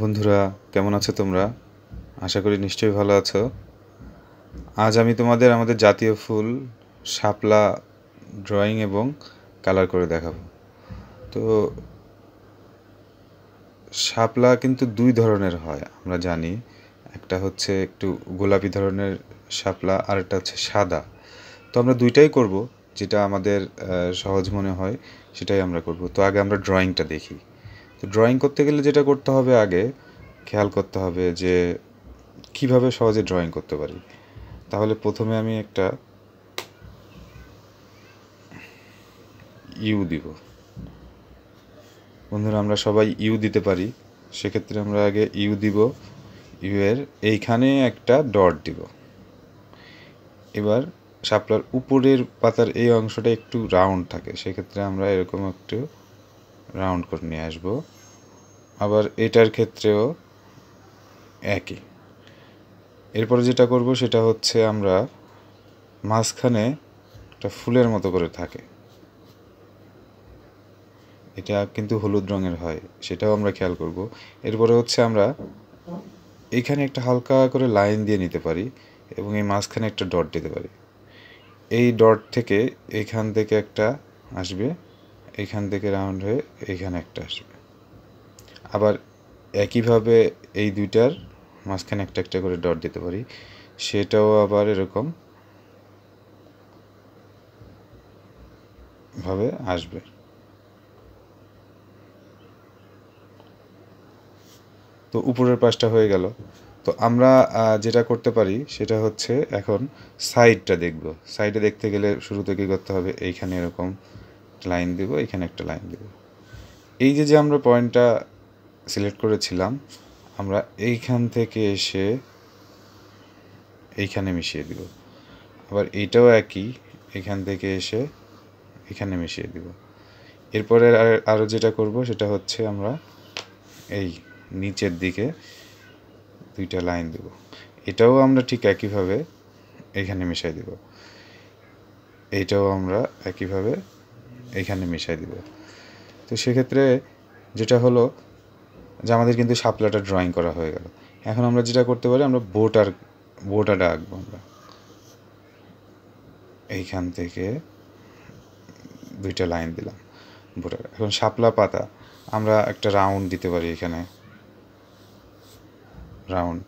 বন্ধুরা কেমন আছো তোমরা আশা করি নিশ্চয়ই ভালো আছো আজ আমি তোমাদের আমাদের জাতীয় ফুল শাপলা ড্রয়িং এবং কালার করে দেখাবো তো শাপলা কিন্তু দুই ধরনের হয় আমরা জানি একটা হচ্ছে একটু গোলাপি ধরনের শাপলা আর একটা হচ্ছে সাদা তো আমরা দুইটাই করব যেটা আমাদের সহজ মনে হয় সেটাই আমরা করব তো আগে আমরা ড্রয়িংটা দেখি তো ড্রয়িং করতে গেলে যেটা করতে হবে আগে খেয়াল করতে হবে যে কিভাবে সহজে ড্রয়িং করতে পারি তাহলে প্রথমে আমি একটা ইউ দিব বন্ধুরা আমরা সবাই ইউ দিতে পারি সেক্ষেত্রে আমরা আগে ইউ দিব ইউ এর এইখানে একটা ডট দিব এবার শাপলার উপরের পাতার এই অংশটা একটু রাউন্ড থাকে সেক্ষেত্রে আমরা এরকম একটু রাউন্ড করে নিয়ে আসব আবার এটার ক্ষেত্রেও একই এরপরে যেটা করব সেটা হচ্ছে আমরা মাঝখানে একটা ফুলের মতো করে থাকে এটা কিন্তু হলুদ রঙের হয় সেটাও আমরা খেয়াল করব এরপরে হচ্ছে আমরা এখানে একটা হালকা করে লাইন দিয়ে নিতে পারি এবং এই মাঝখানে একটা ডট দিতে পারি এই ডট থেকে এখান থেকে একটা আসবে এখান থেকে রাউন্ড হয়ে এখানে একটা আসবে আবার একইভাবে এই দুইটার মাঝখানে একটা একটা করে ডট দিতে পারি সেটাও আবার এরকম ভাবে আসবে তো উপরের পাশটা হয়ে গেল তো আমরা যেটা করতে পারি সেটা হচ্ছে এখন সাইডটা দেখব সাইডে দেখতে গেলে শুরু থেকে করতে হবে এইখানে এরকম লাইন দেব এখানে একটা লাইন দেব এই যে যে আমরা পয়েন্টটা সিলেক্ট করেছিলাম আমরা এইখান থেকে এসে এইখানে মিশিয়ে দিব আবার এইটাও একই এখান থেকে এসে এখানে মিশিয়ে দিব এরপরে আরও যেটা করব সেটা হচ্ছে আমরা এই নিচের দিকে দুইটা লাইন দেব এটাও আমরা ঠিক একইভাবে এখানে মিশাই দেব এটাও আমরা একইভাবে এইখানে মিশাই দিবে তো সেক্ষেত্রে যেটা হলো যে আমাদের কিন্তু সাপলাটা ড্রয়িং করা হয়ে গেল এখন আমরা যেটা করতে পারি আমরা বোটার বোটাটা আঁকবো আমরা এইখান থেকে দুইটা লাইন দিলাম বোটার এখন শাপলা পাতা আমরা একটা রাউন্ড দিতে পারি এখানে রাউন্ড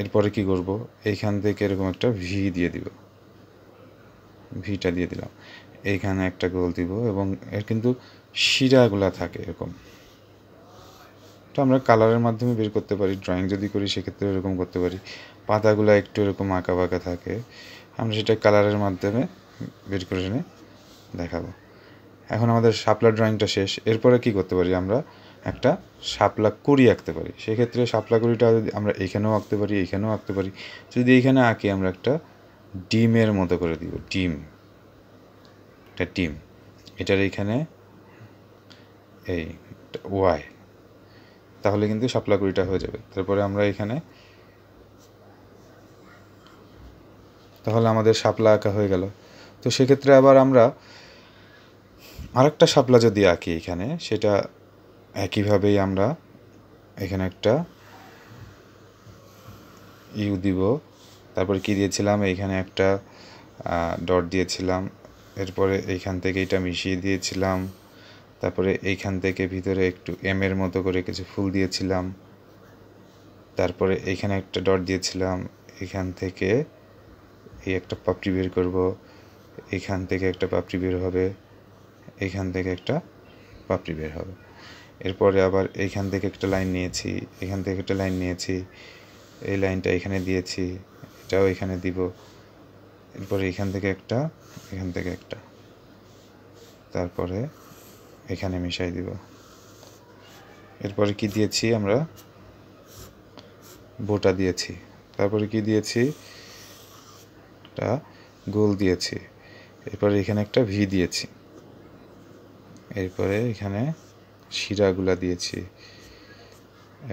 এরপরে কি করব এইখান থেকে এরকম একটা ভি দিয়ে দিব ভিটা দিয়ে দিলাম এইখানে একটা গোল দিব এবং এর কিন্তু শিরাগুলা থাকে এরকম তো আমরা কালারের মাধ্যমে বের করতে পারি ড্রয়িং যদি করি সেক্ষেত্রে এরকম করতে পারি পাতাগুলা একটু এরকম আঁকা বাঁকা থাকে আমরা সেটা কালারের মাধ্যমে বের করে এনে দেখাবো এখন আমাদের শাপলা ড্রয়িংটা শেষ এরপরে কি করতে পারি আমরা একটা শাপলা কুড়ি আঁকতে পারি সেক্ষেত্রে শাপলা কুড়িটা যদি আমরা এখানেও আঁকতে পারি এখানেও আঁকতে পারি যদি এইখানে আঁকি আমরা একটা ডিমের মতো করে দিব ডিম একটা টিম এটার এইখানে এই ওয়াই তাহলে কিন্তু কুড়িটা হয়ে যাবে তারপরে আমরা এখানে তাহলে আমাদের শাপলা আঁকা হয়ে গেল তো সেক্ষেত্রে আবার আমরা আরেকটা শাপলা যদি আঁকি এখানে সেটা একইভাবেই আমরা এখানে একটা ইউ দিব তারপর কি দিয়েছিলাম এইখানে একটা ডট দিয়েছিলাম এরপরে এইখান থেকে এটা মিশিয়ে দিয়েছিলাম তারপরে এইখান থেকে ভিতরে একটু এম এর মতো করে কিছু ফুল দিয়েছিলাম তারপরে এইখানে একটা ডট দিয়েছিলাম এখান থেকে এই একটা পাপড়ি বের করব এখান থেকে একটা পাপড়ি বের হবে এখান থেকে একটা পাপড়ি বের হবে এরপরে আবার এইখান থেকে একটা লাইন নিয়েছি এখান থেকে একটা লাইন নিয়েছি এই লাইনটা এখানে দিয়েছি এটাও এখানে দিব এরপরে এখান থেকে একটা এখান থেকে একটা তারপরে এখানে মিশাই দিব এরপরে কি দিয়েছি আমরা বোটা দিয়েছি তারপরে কি দিয়েছি একটা গোল দিয়েছি এরপরে এখানে একটা ভি দিয়েছি এরপরে এখানে শিরাগুলা দিয়েছি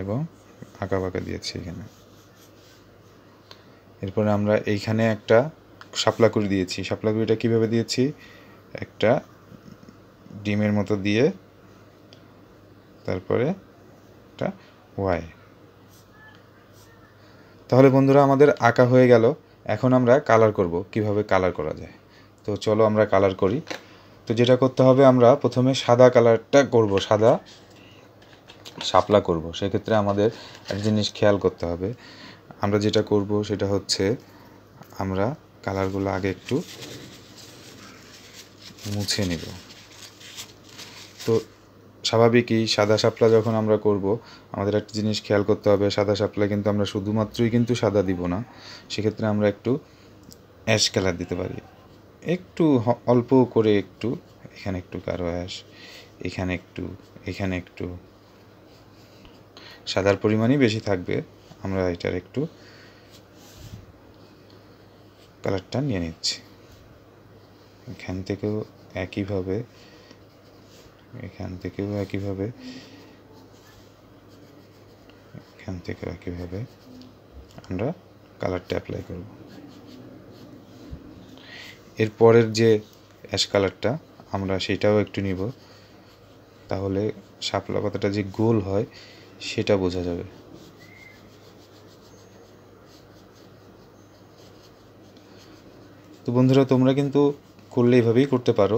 এবং আঁকা বাঁকা দিয়েছি এখানে এরপরে আমরা এইখানে একটা সাপলা করে দিয়েছি শাপলা করিটা কীভাবে দিয়েছি একটা ডিমের মতো দিয়ে তারপরে একটা ওয়াই তাহলে বন্ধুরা আমাদের আঁকা হয়ে গেল এখন আমরা কালার করব কিভাবে কালার করা যায় তো চলো আমরা কালার করি তো যেটা করতে হবে আমরা প্রথমে সাদা কালারটা করব সাদা সাপলা করব সেক্ষেত্রে আমাদের এক জিনিস খেয়াল করতে হবে আমরা যেটা করব সেটা হচ্ছে আমরা কালারগুলো আগে একটু মুছে নেব তো স্বাভাবিকই সাদা সাপলা যখন আমরা করব আমাদের একটা জিনিস খেয়াল করতে হবে সাদা সাপলা কিন্তু আমরা শুধুমাত্রই কিন্তু সাদা দিব না সেক্ষেত্রে আমরা একটু অ্যাশ কালার দিতে পারি একটু অল্প করে একটু এখানে একটু কারো অ্যাশ এখানে একটু এখানে একটু সাদার পরিমাণই বেশি থাকবে আমরা এটার একটু কালারটা নিয়ে নিচ্ছি এখান থেকেও একইভাবে এখান থেকেও একইভাবে এখান থেকেও একইভাবে আমরা কালারটা অ্যাপ্লাই করব এরপরের যে অ্যাশ কালারটা আমরা সেটাও একটু নিব তাহলে শাপলা পাতাটা যে গোল হয় সেটা বোঝা যাবে তো বন্ধুরা তোমরা কিন্তু করলে এভাবেই করতে পারো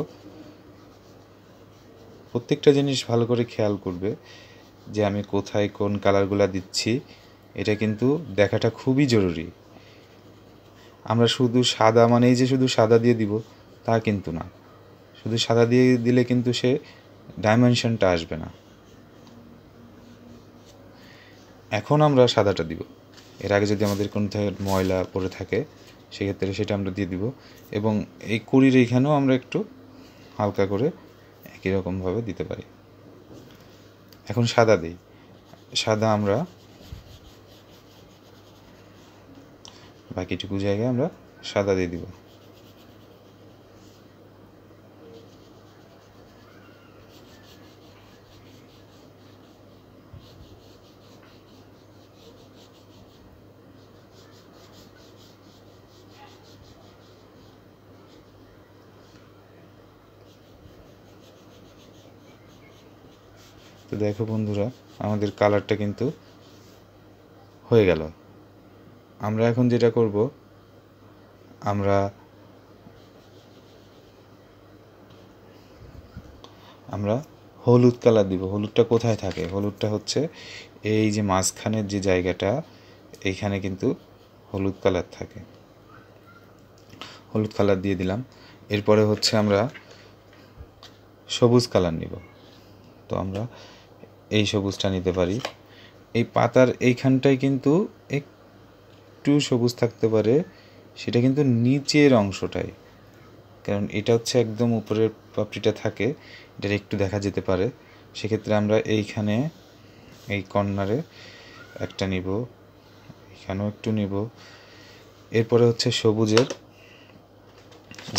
প্রত্যেকটা জিনিস ভালো করে খেয়াল করবে যে আমি কোথায় কোন কালারগুলো দিচ্ছি এটা কিন্তু দেখাটা খুবই জরুরি আমরা শুধু সাদা মানে এই যে শুধু সাদা দিয়ে দিব তা কিন্তু না শুধু সাদা দিয়ে দিলে কিন্তু সে ডাইমেনশনটা আসবে না এখন আমরা সাদাটা দিব এর আগে যদি আমাদের কোনো ময়লা পড়ে থাকে সেক্ষেত্রে সেটা আমরা দিয়ে দিব এবং এই কুড়ির এইখানেও আমরা একটু হালকা করে একই রকমভাবে দিতে পারি এখন সাদা দিই সাদা আমরা বাকিটুকু জায়গায় আমরা সাদা দিয়ে দিব তো দেখো বন্ধুরা আমাদের কালারটা কিন্তু হয়ে গেল আমরা এখন যেটা করব আমরা আমরা হলুদ কালার দিব হলুদটা কোথায় থাকে হলুদটা হচ্ছে এই যে মাঝখানের যে জায়গাটা এইখানে কিন্তু হলুদ কালার থাকে হলুদ কালার দিয়ে দিলাম এরপরে হচ্ছে আমরা সবুজ কালার নিব তো আমরা এই সবুজটা নিতে পারি এই পাতার এইখানটায় কিন্তু একটু সবুজ থাকতে পারে সেটা কিন্তু নিচের অংশটায় কারণ এটা হচ্ছে একদম উপরের পাপড়িটা থাকে এটার একটু দেখা যেতে পারে সেক্ষেত্রে আমরা এইখানে এই কর্নারে একটা নিব এখানেও একটু নিব এরপরে হচ্ছে সবুজের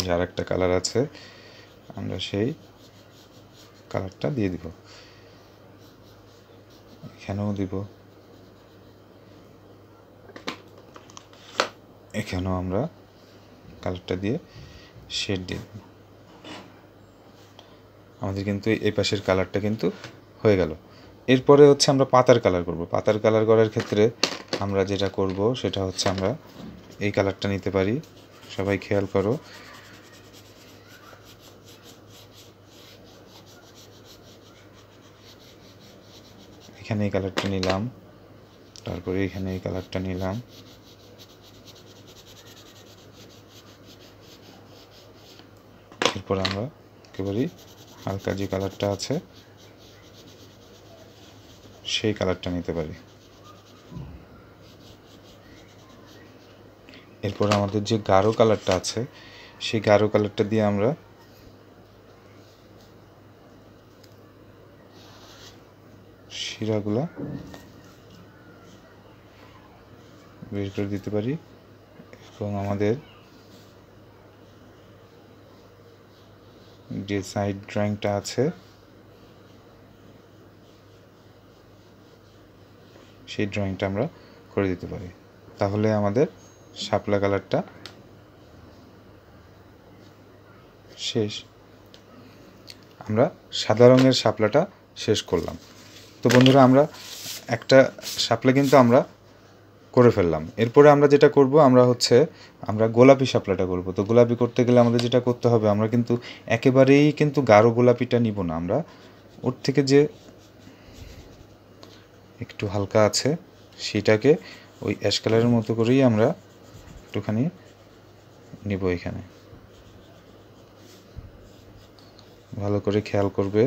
যার একটা কালার আছে আমরা সেই কালারটা দিয়ে দিব এখানেও দিব এখানেও আমরা কালারটা দিয়ে শেড দিয়ে দেব আমাদের কিন্তু এই পাশের কালারটা কিন্তু হয়ে গেল এরপরে হচ্ছে আমরা পাতার কালার করব পাতার কালার করার ক্ষেত্রে আমরা যেটা করব সেটা হচ্ছে আমরা এই কালারটা নিতে পারি সবাই খেয়াল করো এখানে এই কালারটা নিলাম তারপরে এখানে এই কালারটা নিলাম এরপর আমরা একেবারেই হালকা যে কালারটা আছে সেই কালারটা নিতে পারি এরপর আমাদের যে গাঢ় কালারটা আছে সেই গাঢ় কালারটা দিয়ে আমরা শিরাগুলা বের করে দিতে পারি এবং আমাদের যে সাইড ড্রয়িংটা আছে সেই ড্রয়িংটা আমরা করে দিতে পারি তাহলে আমাদের শাপলা কালারটা শেষ আমরা সাদা রঙের শাপলাটা শেষ করলাম তো বন্ধুরা আমরা একটা শাপলা কিন্তু আমরা করে ফেললাম এরপরে আমরা যেটা করব আমরা হচ্ছে আমরা গোলাপি শাপলাটা করব তো গোলাপি করতে গেলে আমাদের যেটা করতে হবে আমরা কিন্তু একেবারেই কিন্তু গাঢ় গোলাপিটা নিব না আমরা ওর থেকে যে একটু হালকা আছে সেটাকে ওই অ্যাশ কালারের মতো করেই আমরা একটুখানি নিব এখানে ভালো করে খেয়াল করবে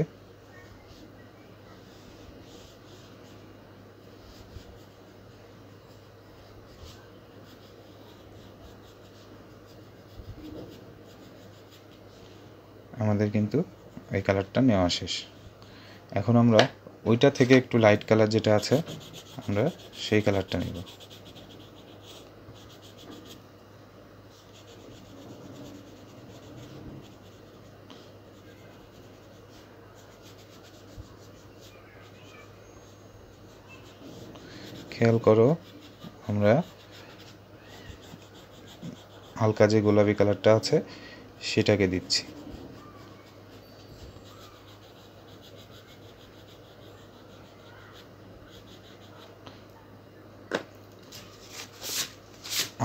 আমাদের কিন্তু এই কালারটা নেওয়া শেষ এখন আমরা ওইটা থেকে একটু লাইট কালার যেটা আছে আমরা সেই কালারটা নেব খেয়াল করো আমরা হালকা যে গোলাপি কালারটা আছে সেটাকে দিচ্ছি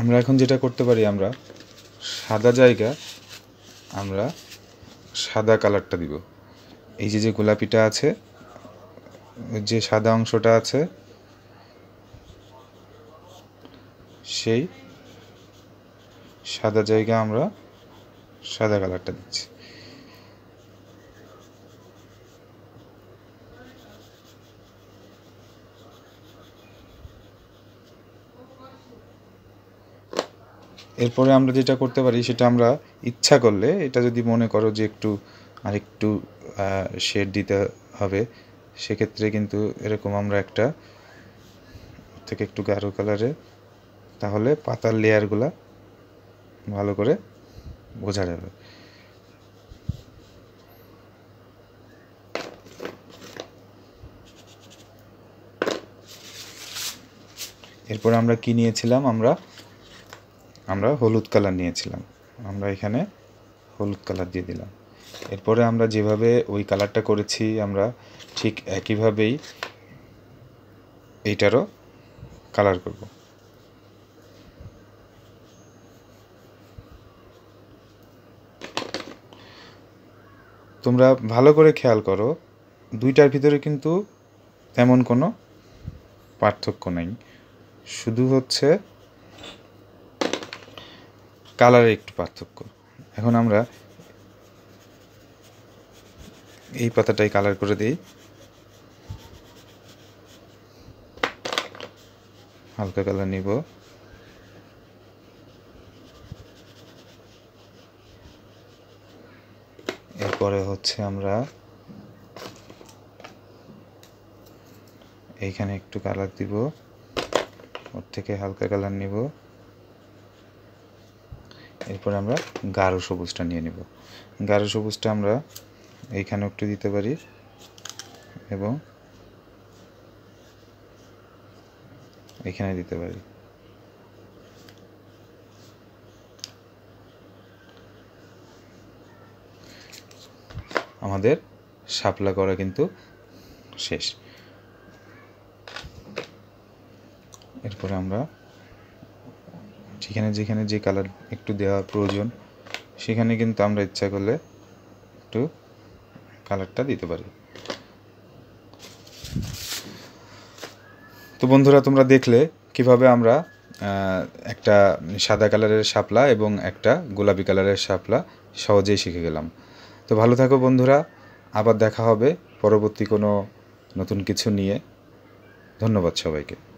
আমরা এখন যেটা করতে পারি আমরা সাদা জায়গা আমরা সাদা কালারটা দিব এই যে যে গোলাপিটা আছে যে সাদা অংশটা আছে সেই সাদা জায়গা আমরা সাদা কালারটা দিচ্ছি এরপরে আমরা যেটা করতে পারি সেটা আমরা ইচ্ছা করলে এটা যদি মনে করো যে একটু আরেকটু শেড দিতে হবে সেক্ষেত্রে কিন্তু এরকম আমরা একটা থেকে একটু গাঢ় কালারে তাহলে পাতার লেয়ারগুলা ভালো করে বোঝা যাবে এরপর আমরা কি নিয়েছিলাম আমরা আমরা হলুদ কালার নিয়েছিলাম আমরা এখানে হলুদ কালার দিয়ে দিলাম এরপরে আমরা যেভাবে ওই কালারটা করেছি আমরা ঠিক একইভাবেই এইটারও কালার করব তোমরা ভালো করে খেয়াল করো দুইটার ভিতরে কিন্তু তেমন কোনো পার্থক্য নেই শুধু হচ্ছে কালারের একটু পার্থক্য এখন আমরা এই পাতাটাই কালার করে দিই হালকা কালার নিব এরপরে হচ্ছে আমরা এইখানে একটু কালার দিব ওর থেকে হালকা কালার নিব এরপর আমরা গাঢ় সবুজটা নিয়ে নেব গাঢ় সবুজটা আমরা এইখানে একটু দিতে পারি এবং এখানে দিতে পারি আমাদের শাপলা করা কিন্তু শেষ এরপরে আমরা সেখানে যেখানে যে কালার একটু দেওয়া প্রয়োজন সেখানে কিন্তু আমরা ইচ্ছা করলে একটু কালারটা দিতে পারি তো বন্ধুরা তোমরা দেখলে কিভাবে আমরা একটা সাদা কালারের সাপলা এবং একটা গোলাপি কালারের সাপলা সহজেই শিখে গেলাম তো ভালো থাকো বন্ধুরা আবার দেখা হবে পরবর্তী কোনো নতুন কিছু নিয়ে ধন্যবাদ সবাইকে